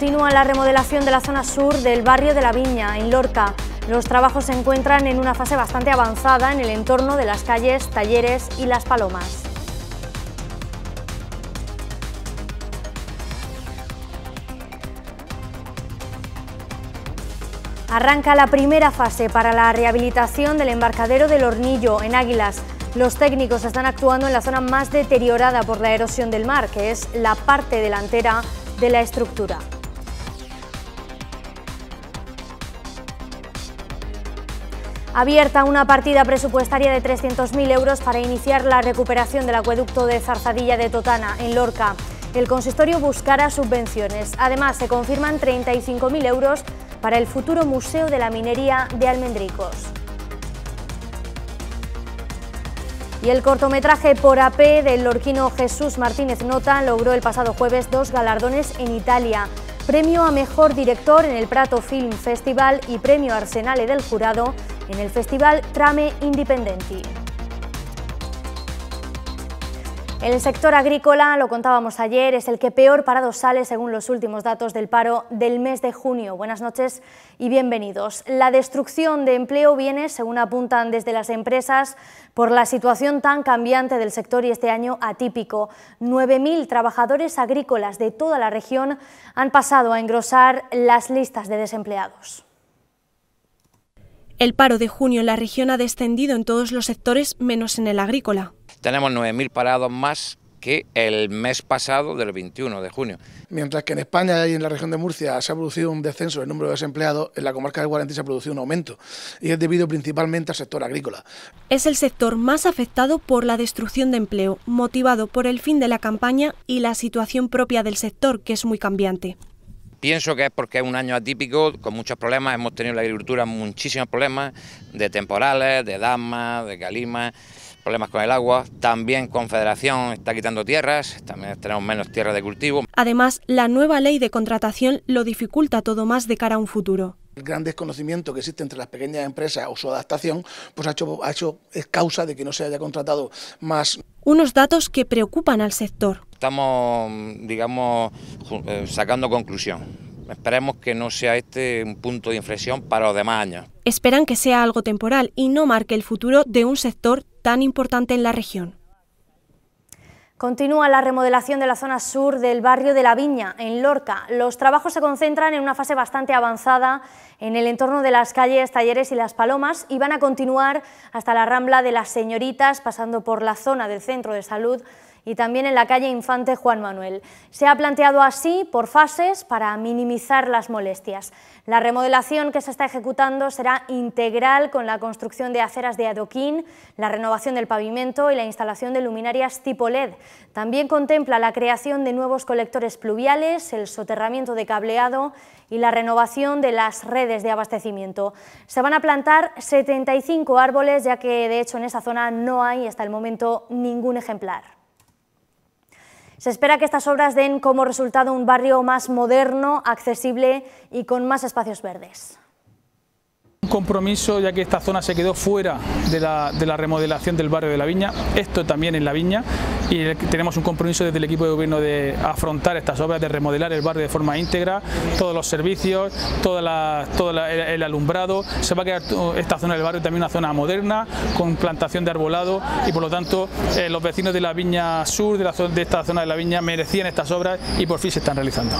continúa la remodelación de la zona sur del barrio de La Viña, en Lorca. Los trabajos se encuentran en una fase bastante avanzada en el entorno de las calles Talleres y Las Palomas. Arranca la primera fase para la rehabilitación del embarcadero del Hornillo, en Águilas. Los técnicos están actuando en la zona más deteriorada por la erosión del mar, que es la parte delantera de la estructura. abierta una partida presupuestaria de 300.000 euros para iniciar la recuperación del acueducto de Zarzadilla de Totana, en Lorca. El consistorio buscará subvenciones. Además, se confirman 35.000 euros para el futuro Museo de la Minería de Almendricos. Y el cortometraje Por AP del lorquino Jesús Martínez Nota logró el pasado jueves dos galardones en Italia. Premio a Mejor Director en el Prato Film Festival y Premio Arsenale del Jurado en el festival Trame Independenti. El sector agrícola, lo contábamos ayer, es el que peor parado sale según los últimos datos del paro del mes de junio. Buenas noches y bienvenidos. La destrucción de empleo viene, según apuntan desde las empresas, por la situación tan cambiante del sector y este año atípico. 9.000 trabajadores agrícolas de toda la región han pasado a engrosar las listas de desempleados. El paro de junio en la región ha descendido en todos los sectores menos en el agrícola. Tenemos 9.000 parados más que el mes pasado del 21 de junio. Mientras que en España y en la región de Murcia se ha producido un descenso del número de desempleados, en la comarca de Guarantí se ha producido un aumento y es debido principalmente al sector agrícola. Es el sector más afectado por la destrucción de empleo, motivado por el fin de la campaña y la situación propia del sector, que es muy cambiante. Pienso que es porque es un año atípico, con muchos problemas, hemos tenido en la agricultura muchísimos problemas de temporales, de damas, de calima problemas con el agua, también Confederación está quitando tierras, también tenemos menos tierras de cultivo. Además, la nueva ley de contratación lo dificulta todo más de cara a un futuro gran desconocimiento que existe entre las pequeñas empresas o su adaptación, pues ha hecho, ha hecho causa de que no se haya contratado más. Unos datos que preocupan al sector. Estamos, digamos, eh, sacando conclusión. Esperemos que no sea este un punto de inflexión para los demás años. Esperan que sea algo temporal y no marque el futuro de un sector tan importante en la región. Continúa la remodelación de la zona sur del barrio de La Viña, en Lorca. Los trabajos se concentran en una fase bastante avanzada en el entorno de las calles Talleres y Las Palomas y van a continuar hasta la Rambla de las Señoritas, pasando por la zona del centro de salud y también en la calle Infante Juan Manuel. Se ha planteado así por fases para minimizar las molestias. La remodelación que se está ejecutando será integral con la construcción de aceras de adoquín, la renovación del pavimento y la instalación de luminarias tipo LED. También contempla la creación de nuevos colectores pluviales, el soterramiento de cableado y la renovación de las redes de abastecimiento. Se van a plantar 75 árboles, ya que de hecho en esa zona no hay hasta el momento ningún ejemplar. Se espera que estas obras den como resultado un barrio más moderno, accesible y con más espacios verdes. Un compromiso ya que esta zona se quedó fuera de la, remodelación del barrio de la Viña, esto también en la Viña y tenemos un compromiso desde el equipo de gobierno de afrontar estas obras, de remodelar el barrio de forma íntegra, todos los servicios, todo, el, alumbrado, se va a quedar esta zona del barrio también una zona moderna con plantación de arbolado y por lo tanto eh, los vecinos de la Viña Sur, de, de esta zona de la Viña, merecían estas obras y por fin se están realizando.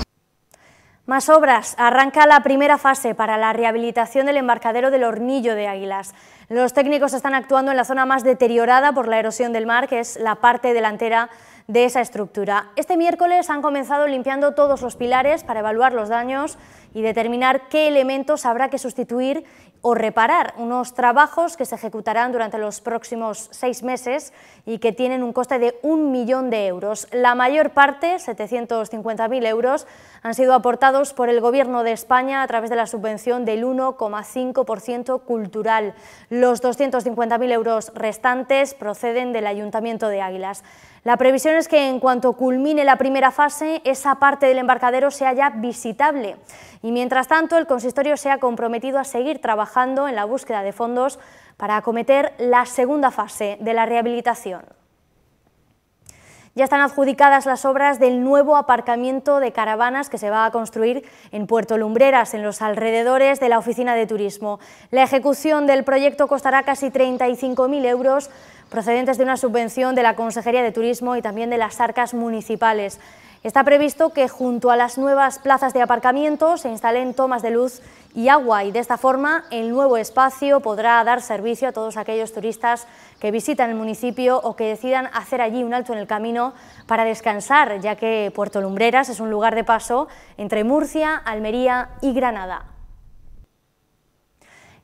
Más obras. Arranca la primera fase para la rehabilitación del embarcadero del Hornillo de Águilas. Los técnicos están actuando en la zona más deteriorada por la erosión del mar, que es la parte delantera de esa estructura. Este miércoles han comenzado limpiando todos los pilares para evaluar los daños y determinar qué elementos habrá que sustituir o reparar unos trabajos que se ejecutarán durante los próximos seis meses y que tienen un coste de un millón de euros. La mayor parte, 750.000 euros, han sido aportados por el Gobierno de España a través de la subvención del 1,5% cultural. Los 250.000 euros restantes proceden del Ayuntamiento de Águilas. La previsión es que en cuanto culmine la primera fase, esa parte del embarcadero sea ya visitable. Y mientras tanto, el consistorio se ha comprometido a seguir trabajando en la búsqueda de fondos para acometer la segunda fase de la rehabilitación. Ya están adjudicadas las obras del nuevo aparcamiento de caravanas que se va a construir en Puerto Lumbreras, en los alrededores de la Oficina de Turismo. La ejecución del proyecto costará casi 35.000 euros procedentes de una subvención de la Consejería de Turismo y también de las arcas municipales. Está previsto que junto a las nuevas plazas de aparcamiento se instalen tomas de luz y agua y de esta forma el nuevo espacio podrá dar servicio a todos aquellos turistas que visitan el municipio o que decidan hacer allí un alto en el camino para descansar, ya que Puerto Lumbreras es un lugar de paso entre Murcia, Almería y Granada.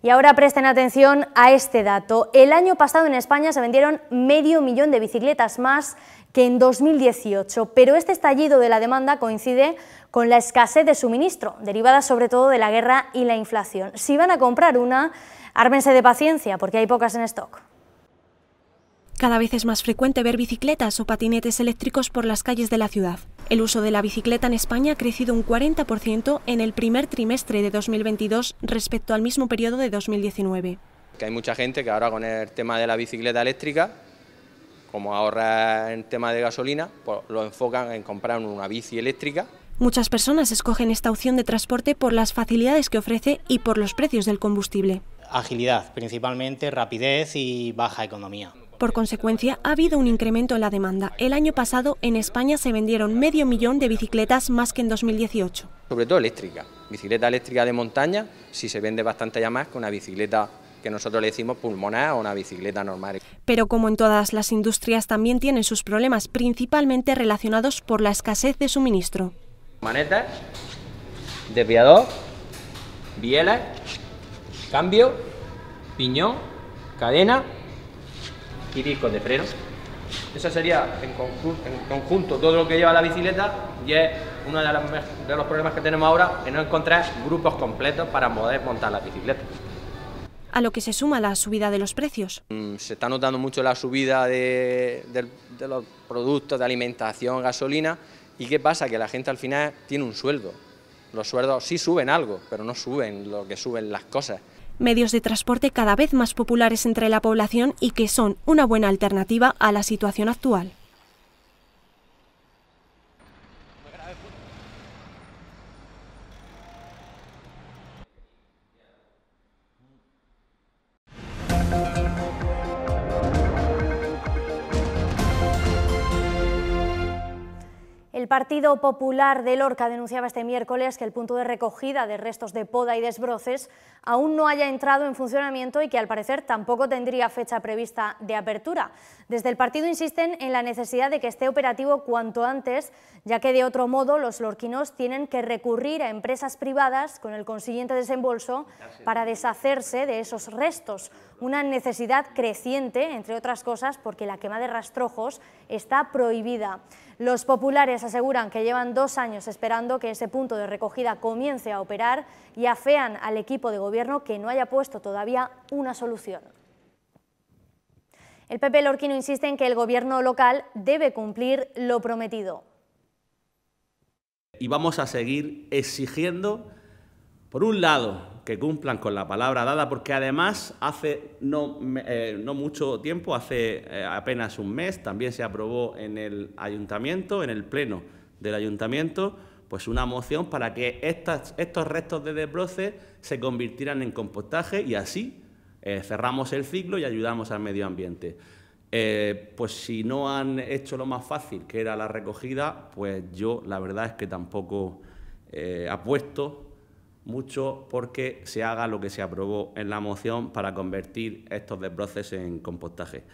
Y ahora presten atención a este dato. El año pasado en España se vendieron medio millón de bicicletas más que en 2018, pero este estallido de la demanda coincide con la escasez de suministro, derivada sobre todo de la guerra y la inflación. Si van a comprar una, ármense de paciencia, porque hay pocas en stock. Cada vez es más frecuente ver bicicletas o patinetes eléctricos por las calles de la ciudad. El uso de la bicicleta en España ha crecido un 40% en el primer trimestre de 2022 respecto al mismo periodo de 2019. Que hay mucha gente que ahora con el tema de la bicicleta eléctrica como ahorra en tema de gasolina, pues lo enfocan en comprar una bici eléctrica. Muchas personas escogen esta opción de transporte por las facilidades que ofrece y por los precios del combustible. Agilidad, principalmente rapidez y baja economía. Por consecuencia, ha habido un incremento en la demanda. El año pasado en España se vendieron medio millón de bicicletas más que en 2018. Sobre todo eléctrica, bicicleta eléctrica de montaña, si se vende bastante ya más que una bicicleta que nosotros le decimos pulmonar a una bicicleta normal. Pero como en todas las industrias también tienen sus problemas, principalmente relacionados por la escasez de suministro. Manetas, desviador, bielas, cambio, piñón, cadena y discos de freno. Eso sería en, conjunto todo lo que lleva la bicicleta y es uno de, los problemas que tenemos ahora en no encontrar grupos completos para poder montar la bicicleta a lo que se suma la subida de los precios. Mm, se está notando mucho la subida de, los productos de alimentación, gasolina, y qué pasa, que la gente al final tiene un sueldo. Los sueldos sí suben algo, pero no suben lo que suben las cosas medios de transporte cada vez más populares entre la población y que son una buena alternativa a la situación actual. El Partido Popular de Lorca denunciaba este miércoles que el punto de recogida de restos de poda y desbroces aún no haya entrado en funcionamiento y que al parecer tampoco tendría fecha prevista de apertura. Desde el partido insisten en la necesidad de que esté operativo cuanto antes, ya que de otro modo los lorquinos tienen que recurrir a empresas privadas con el consiguiente desembolso para deshacerse de esos restos, una necesidad creciente, entre otras cosas, porque la quema de rastrojos está prohibida. Los populares Aseguran que llevan dos años esperando que ese punto de recogida comience a operar y afean al equipo de gobierno que no haya puesto todavía una solución. El PP Lorquino insiste en que el gobierno local debe cumplir lo prometido. Y vamos a seguir exigiendo, por un lado, que cumplan con la palabra dada, porque además hace no, eh, mucho tiempo, hace eh, apenas un mes, también se aprobó en el ayuntamiento, en el pleno del ayuntamiento, pues una moción para que estas, estos restos de desbroce se convirtieran en compostaje y así eh, cerramos el ciclo y ayudamos al medio ambiente. pues si no han hecho lo más fácil, que era la recogida, pues yo la verdad es que tampoco apuesto mucho porque se haga lo que se aprobó en la moción para convertir estos desbroces en compostaje.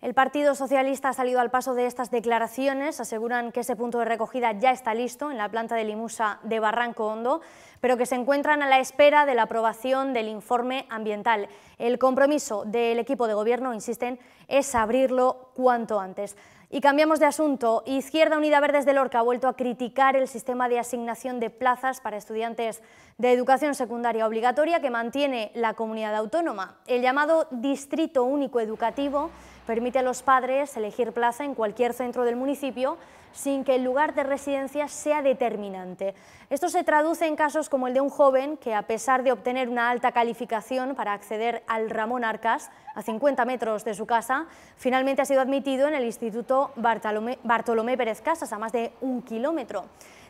El Partido Socialista ha salido al paso de estas declaraciones, aseguran que ese punto de recogida ya está listo en la planta de Limusa de Barranco Hondo, pero que se encuentran a la espera de la aprobación del informe ambiental. El compromiso del equipo de gobierno, insisten, es abrirlo cuanto antes. Y cambiamos de asunto. Izquierda Unida Verdes de Lorca ha vuelto a criticar el sistema de asignación de plazas para estudiantes de educación secundaria obligatoria que mantiene la comunidad autónoma. El llamado Distrito Único Educativo Permite a los padres elegir plaza en cualquier centro del municipio sin que el lugar de residencia sea determinante. Esto se traduce en casos como el de un joven que, a pesar de obtener una alta calificación para acceder al Ramón Arcas, a 50 metros de su casa, finalmente ha sido admitido en el Instituto Bartolomé, Pérez Casas, a más de un kilómetro.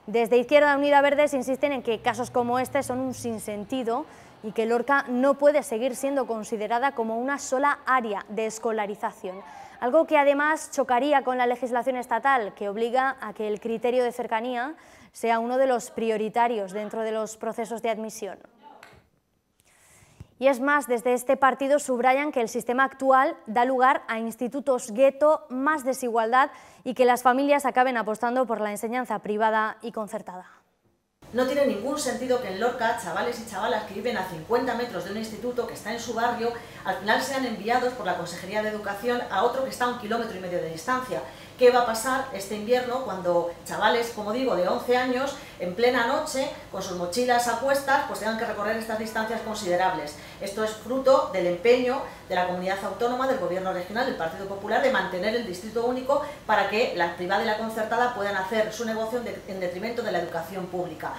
Desde Izquierda Unida Verdes insisten en que casos como este son un sinsentido y que Lorca no puede seguir siendo considerada como una sola área de escolarización, algo que además chocaría con la legislación estatal que obliga a que el criterio de cercanía sea uno de los prioritarios dentro de los procesos de admisión. Y es más, desde este partido subrayan que el sistema actual da lugar a institutos gueto, más desigualdad y que las familias acaben apostando por la enseñanza privada y concertada. No tiene ningún sentido que en Lorca chavales y chavalas que viven a 50 metros de un instituto que está en su barrio al final sean enviados por la Consejería de Educación a otro que está a un kilómetro y medio de distancia qué va a pasar este invierno cuando chavales, como digo, de 11 años, en plena noche, con sus mochilas a cuestas, pues tengan que recorrer estas distancias considerables. Esto es fruto del empeño de la comunidad autónoma, del gobierno regional, del Partido Popular, de mantener el distrito único para que la privada y la concertada puedan hacer su negocio en detrimento de la educación pública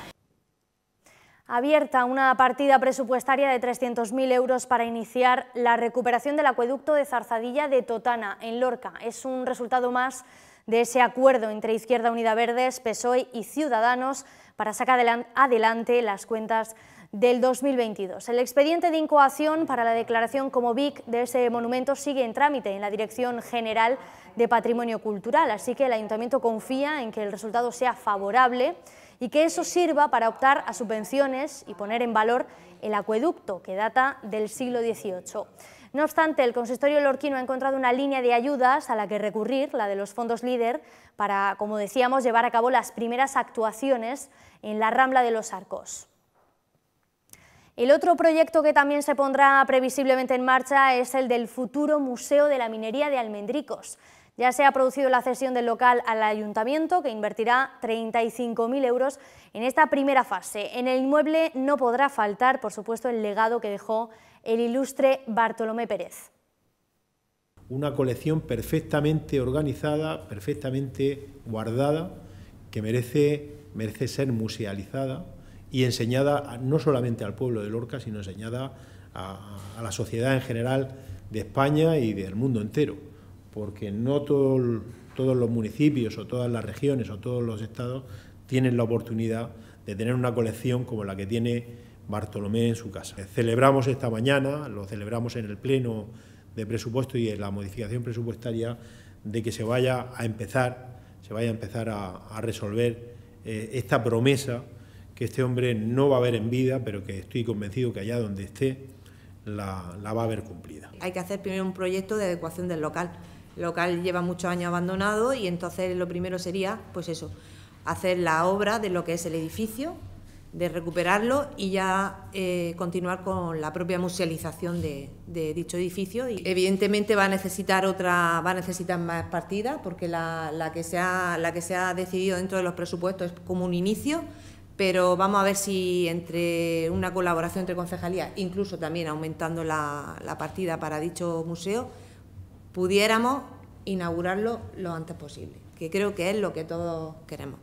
abierta una partida presupuestaria de 300.000 euros para iniciar la recuperación del acueducto de Zarzadilla de Totana, en Lorca. Es un resultado más de ese acuerdo entre Izquierda Unida Verdes, PSOE y Ciudadanos para sacar adelante las cuentas del 2022. El expediente de incoación para la declaración como BIC de ese monumento sigue en trámite en la Dirección General de Patrimonio Cultural, así que el Ayuntamiento confía en que el resultado sea favorable y que eso sirva para optar a subvenciones y poner en valor el acueducto, que data del siglo XVIII. No obstante, el consistorio lorquino ha encontrado una línea de ayudas a la que recurrir, la de los fondos líder, para, como decíamos, llevar a cabo las primeras actuaciones en la Rambla de los Arcos. El otro proyecto que también se pondrá previsiblemente en marcha es el del futuro Museo de la Minería de Almendricos, ya se ha producido la cesión del local al ayuntamiento, que invertirá 35.000 euros en esta primera fase. En el inmueble no podrá faltar, por supuesto, el legado que dejó el ilustre Bartolomé Pérez. Una colección perfectamente organizada, perfectamente guardada, que merece, ser musealizada y enseñada no solamente al pueblo de Lorca, sino enseñada a la sociedad en general de España y del mundo entero porque no todos los municipios o todas las regiones o todos los estados tienen la oportunidad de tener una colección como la que tiene Bartolomé en su casa. Eh, celebramos esta mañana, lo celebramos en el Pleno de Presupuesto y en la modificación presupuestaria de que se vaya a empezar, se vaya a empezar a, resolver eh, esta promesa que este hombre no va a ver en vida, pero que estoy convencido que allá donde esté la, la va a ver cumplida. Hay que hacer primero un proyecto de adecuación del local local lleva muchos años abandonado y entonces lo primero sería, pues eso, hacer la obra de lo que es el edificio, de recuperarlo y ya eh, continuar con la propia musealización de, dicho edificio. Y evidentemente va a necesitar otra, va a necesitar más partidas porque la, que se ha, la que se ha decidido dentro de los presupuestos es como un inicio, pero vamos a ver si entre una colaboración entre concejalías, incluso también aumentando la partida para dicho museo, pudiéramos inaugurarlo lo antes posible, que creo que es lo que todos queremos.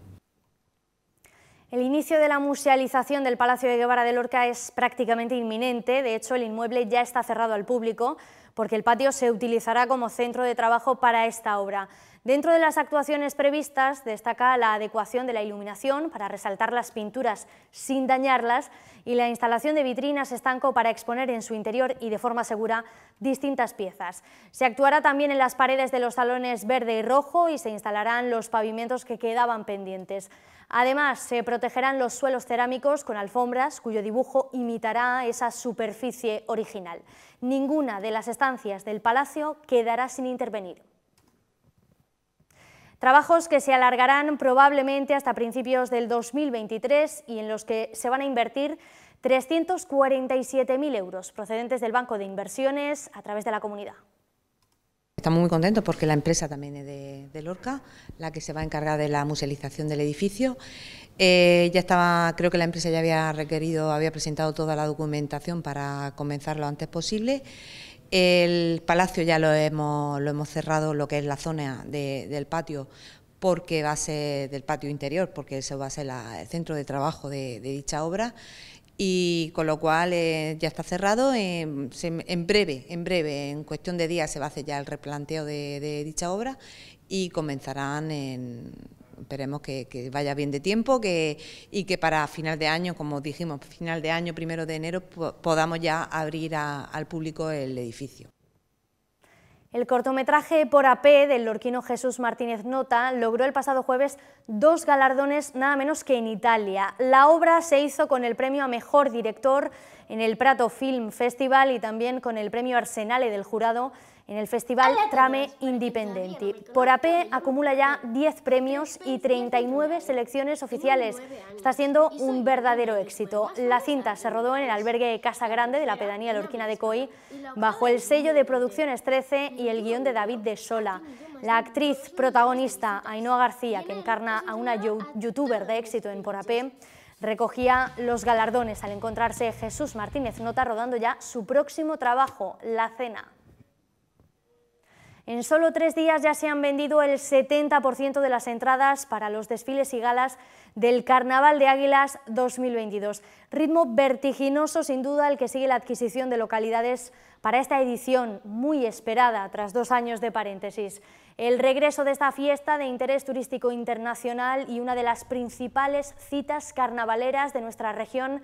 El inicio de la musealización del Palacio de Guevara de Lorca es prácticamente inminente, de hecho el inmueble ya está cerrado al público porque el patio se utilizará como centro de trabajo para esta obra. Dentro de las actuaciones previstas destaca la adecuación de la iluminación para resaltar las pinturas sin dañarlas y la instalación de vitrinas estanco para exponer en su interior y de forma segura distintas piezas. Se actuará también en las paredes de los salones verde y rojo y se instalarán los pavimentos que quedaban pendientes. Además, se protegerán los suelos cerámicos con alfombras cuyo dibujo imitará esa superficie original. Ninguna de las estancias del palacio quedará sin intervenir. Trabajos que se alargarán probablemente hasta principios del 2023 y en los que se van a invertir 347.000 euros procedentes del Banco de Inversiones a través de la comunidad. Estamos muy contentos porque la empresa también es de, Lorca, la que se va a encargar de la musealización del edificio. Eh, ya estaba, creo que la empresa ya había requerido, había presentado toda la documentación para comenzar lo antes posible el palacio ya lo hemos, lo hemos cerrado, lo que es la zona del patio, porque va a ser del patio interior, porque eso va a ser el centro de trabajo de, dicha obra, y con lo cual eh, ya está cerrado. en breve, en breve, en cuestión de días, se va a hacer ya el replanteo de dicha obra y comenzarán en esperemos que, vaya bien de tiempo y que para final de año, como dijimos, final de año, primero de enero, podamos ya abrir al público el edificio. El cortometraje Por AP del lorquino Jesús Martínez Nota logró el pasado jueves dos galardones nada menos que en Italia. La obra se hizo con el premio a Mejor Director en el Prato Film Festival y también con el premio Arsenale del jurado en el festival Trame Independenti, Por AP acumula ya 10 premios y 39 selecciones oficiales. Está siendo un verdadero éxito. La cinta se rodó en el albergue Casa Grande de la pedanía Lorquina de Coy, bajo el sello de Producciones 13 y el guión de David de Sola. La actriz protagonista Ainhoa García, que encarna a una youtuber de éxito en Porapé, recogía los galardones al encontrarse Jesús Martínez Nota rodando ya su próximo trabajo, La Cena. En solo tres días ya se han vendido el 70% de las entradas para los desfiles y galas del Carnaval de Águilas 2022. Ritmo vertiginoso, sin duda, el que sigue la adquisición de localidades para esta edición muy esperada tras dos años de paréntesis. El regreso de esta fiesta de interés turístico internacional y una de las principales citas carnavaleras de nuestra región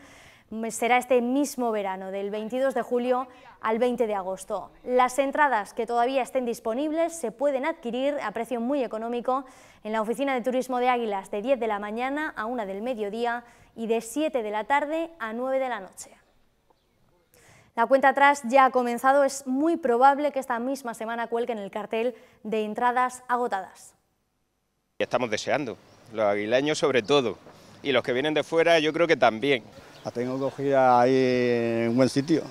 será este mismo verano, del 22 de julio al 20 de agosto. Las entradas que todavía estén disponibles se pueden adquirir a precio muy económico en la Oficina de Turismo de Águilas de 10 de la mañana a 1 del mediodía y de 7 de la tarde a 9 de la noche. La cuenta atrás ya ha comenzado, es muy probable que esta misma semana en el cartel de entradas agotadas. estamos deseando, los aguileños sobre todo, y los que vienen de fuera yo creo que también. La tengo cogida ahí en un buen sitio.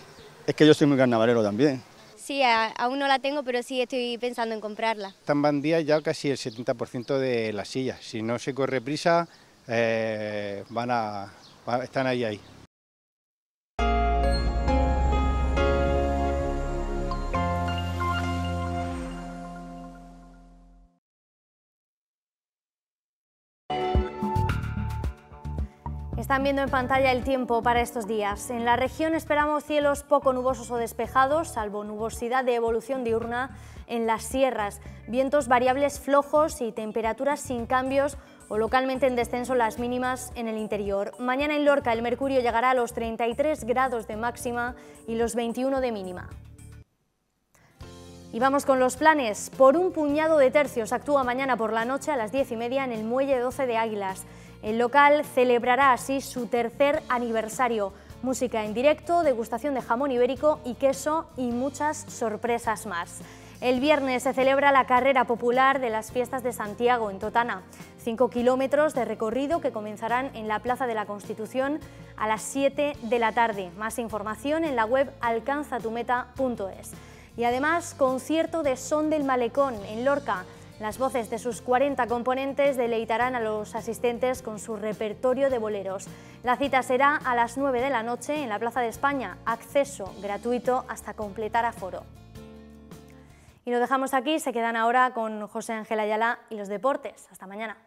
Es que yo soy muy carnavalero también. Sí, aún no la tengo, pero sí estoy pensando en comprarla. Están bandidas ya casi el 70% de las sillas. Si no se corre prisa, eh, van a, están ahí, ahí. Están viendo en pantalla el tiempo para estos días. En la región esperamos cielos poco nubosos o despejados, salvo nubosidad de evolución diurna en las sierras, vientos variables flojos y temperaturas sin cambios o localmente en descenso las mínimas en el interior. Mañana en Lorca el mercurio llegará a los 33 grados de máxima y los 21 de mínima. Y vamos con los planes. Por un puñado de tercios actúa mañana por la noche a las 10 y media en el Muelle 12 de Águilas. El local celebrará así su tercer aniversario. Música en directo, degustación de jamón ibérico y queso y muchas sorpresas más. El viernes se celebra la carrera popular de las fiestas de Santiago en Totana. Cinco kilómetros de recorrido que comenzarán en la Plaza de la Constitución a las 7 de la tarde. Más información en la web alcanzatumeta.es. Y además, concierto de Son del Malecón en Lorca. Las voces de sus 40 componentes deleitarán a los asistentes con su repertorio de boleros. La cita será a las 9 de la noche en la Plaza de España, acceso gratuito hasta completar aforo. Y nos dejamos aquí, se quedan ahora con José Ángel Ayala y los deportes. Hasta mañana.